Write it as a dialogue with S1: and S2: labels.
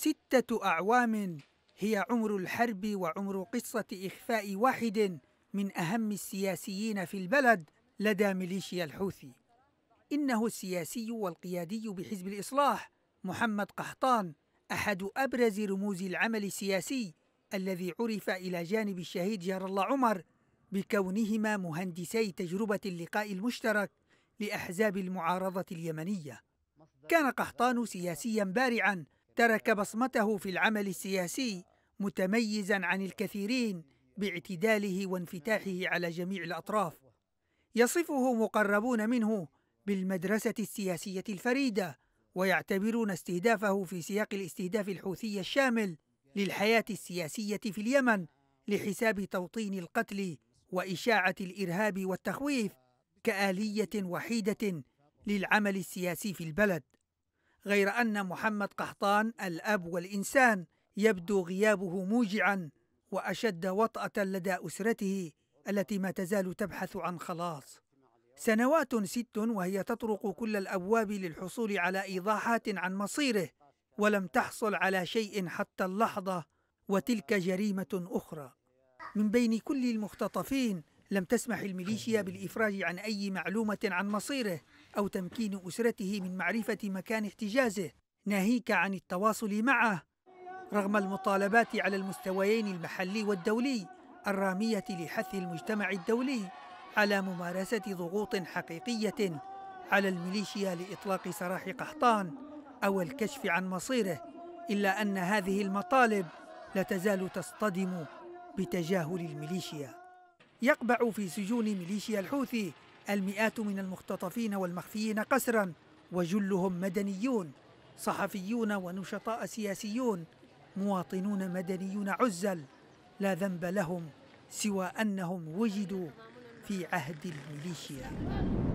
S1: ستة أعوام هي عمر الحرب وعمر قصة إخفاء واحد من أهم السياسيين في البلد لدى ميليشيا الحوثي إنه السياسي والقيادي بحزب الإصلاح محمد قحطان أحد أبرز رموز العمل السياسي الذي عرف إلى جانب الشهيد جار الله عمر بكونهما مهندسي تجربة اللقاء المشترك لأحزاب المعارضة اليمنية كان قحطان سياسيا بارعا ترك بصمته في العمل السياسي متميزا عن الكثيرين باعتداله وانفتاحه على جميع الأطراف يصفه مقربون منه بالمدرسة السياسية الفريدة ويعتبرون استهدافه في سياق الاستهداف الحوثي الشامل للحياة السياسية في اليمن لحساب توطين القتل وإشاعة الإرهاب والتخويف كآلية وحيدة للعمل السياسي في البلد غير أن محمد قحطان الأب والإنسان يبدو غيابه موجعا وأشد وطأة لدى أسرته التي ما تزال تبحث عن خلاص سنوات ست وهي تطرق كل الأبواب للحصول على إيضاحات عن مصيره ولم تحصل على شيء حتى اللحظة وتلك جريمة أخرى من بين كل المختطفين لم تسمح الميليشيا بالإفراج عن أي معلومة عن مصيره أو تمكين أسرته من معرفة مكان احتجازه ناهيك عن التواصل معه رغم المطالبات على المستويين المحلي والدولي الرامية لحث المجتمع الدولي على ممارسة ضغوط حقيقية على الميليشيا لإطلاق سراح قحطان أو الكشف عن مصيره إلا أن هذه المطالب لا تزال تصطدم بتجاهل الميليشيا يقبع في سجون ميليشيا الحوثي المئات من المختطفين والمخفيين قسرا وجلهم مدنيون صحفيون ونشطاء سياسيون مواطنون مدنيون عزل لا ذنب لهم سوى انهم وجدوا في عهد الميليشيا